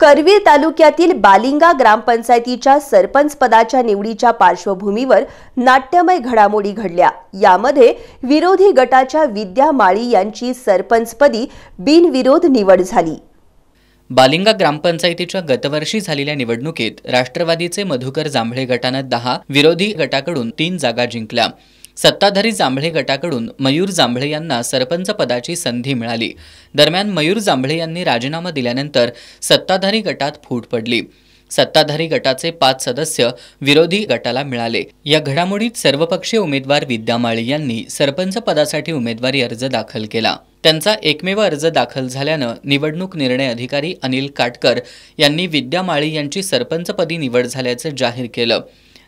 करवीर तालुक्यातील बालिंगा ग्रामपंचायतीच्या सरपंच पदाच्या निवडीच्या पार्श्वभूमीवर नाट्यमय घडामोडी घडल्या यामध्ये विरोधी गटाच्या विद्या माळी यांची सरपंचपदी बिनविरोध निवड झाली बालिंगा ग्रामपंचायतीच्या गतवर्षी झालेल्या निवडणुकीत राष्ट्रवादीचे मधुकर जांभळे गटानं दहा विरोधी गटाकडून तीन जागा जिंकल्या सत्ताधारी जांभळे गटाकडून मयूर जांभळे यांना सरपंच पदाची संधी मिळाली दरम्यान मयूर जांभळे यांनी राजीनामा दिल्यानंतर सत्ताधारी गटात फूट पडली सत्ताधारी गटाचे पाच सदस्य विरोधी गटाला मिळाले या घडामोडीत सर्वपक्षीय उमेदवार विद्यामाळी यांनी सरपंच पदासाठी उमेदवारी अर्ज दाखल केला त्यांचा एकमेव अर्ज दाखल झाल्यानं निवडणूक निर्णय अधिकारी अनिल काटकर यांनी विद्यामाळी यांची सरपंचपदी निवड झाल्याचं जाहीर केलं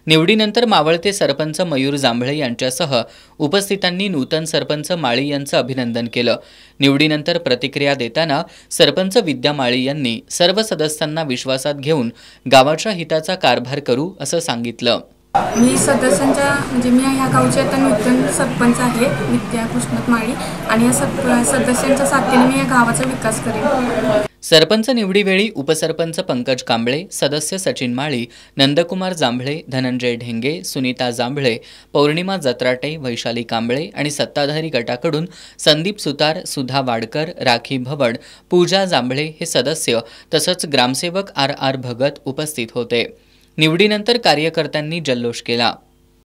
निवडीनंतर मावळते सरपंच मयूर जांभळे यांच्यासह उपस्थितांनी नूतन सरपंच माळी यांचं अभिनंदन केलं निवडीनंतर प्रतिक्रिया देताना सरपंच विद्या माळी यांनी सर्व सदस्यांना विश्वासात घेऊन गावाच्या हिताचा कारभार करू असं सांगितलं मी सदस्यांच्या म्हणजे मी ह्या गावची आता नूतन सरपंच आहे विद्या कृष्ण माळी आणि या सप सदस्यांच्या साथीने मी या गावाचा विकास करेन सरपंच निवडीवेळी उपसरपंच पंकज कांबळे सदस्य सचिन माळी नंदकुमार जांभळे धनंजय ढेंगे सुनीता जांभळे पौर्णिमा जत्राटे वैशाली कांबळे आणि सत्ताधारी गटाकडून संदीप सुतार सुधा वाडकर राखी भवड पूजा जांभळे हे सदस्य तसंच ग्रामसेवक आर आर भगत उपस्थित होते निवडीनंतर कार्यकर्त्यांनी जल्लोष केला